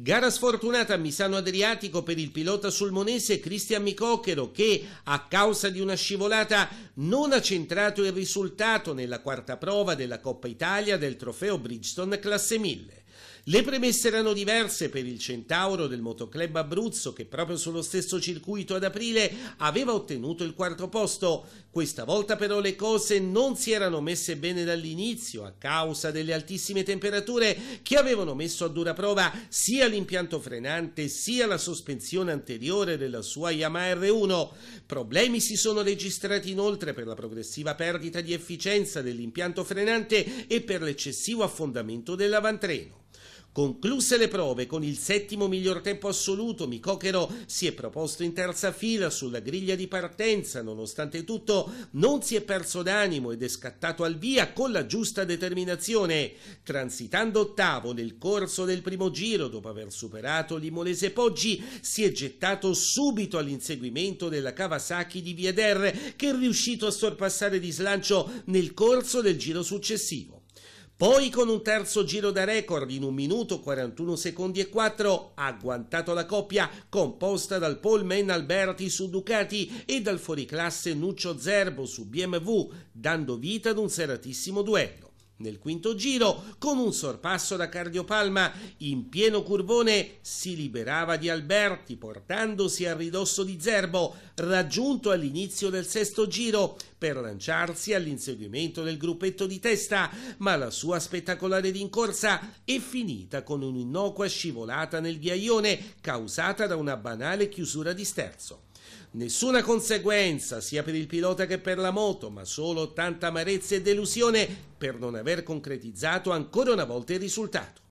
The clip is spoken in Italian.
Gara sfortunata a Misano Adriatico per il pilota sulmonese Cristian Micocchero che a causa di una scivolata non ha centrato il risultato nella quarta prova della Coppa Italia del trofeo Bridgestone classe 1000. Le premesse erano diverse per il Centauro del Motoclub Abruzzo che proprio sullo stesso circuito ad aprile aveva ottenuto il quarto posto. Questa volta però le cose non si erano messe bene dall'inizio a causa delle altissime temperature che avevano messo a dura prova sia l'impianto frenante sia la sospensione anteriore della sua Yamaha R1. Problemi si sono registrati inoltre per la progressiva perdita di efficienza dell'impianto frenante e per l'eccessivo affondamento dell'avantreno. Concluse le prove con il settimo miglior tempo assoluto, Micochero si è proposto in terza fila sulla griglia di partenza, nonostante tutto non si è perso d'animo ed è scattato al via con la giusta determinazione, transitando ottavo nel corso del primo giro dopo aver superato l'Imolese Poggi, si è gettato subito all'inseguimento della Kawasaki di Vieder che è riuscito a sorpassare di slancio nel corso del giro successivo. Poi con un terzo giro da record in 1 minuto 41 secondi e 4 ha agguantato la coppia composta dal poleman Alberti su Ducati e dal fuoriclasse Nuccio Zerbo su BMW, dando vita ad un seratissimo duello. Nel quinto giro, con un sorpasso da Cardiopalma, in pieno curvone si liberava di Alberti, portandosi a ridosso di Zerbo, raggiunto all'inizio del sesto giro, per lanciarsi all'inseguimento del gruppetto di testa, ma la sua spettacolare rincorsa è finita con un'innocua scivolata nel ghiaione, causata da una banale chiusura di sterzo. Nessuna conseguenza sia per il pilota che per la moto, ma solo tanta amarezza e delusione per non aver concretizzato ancora una volta il risultato.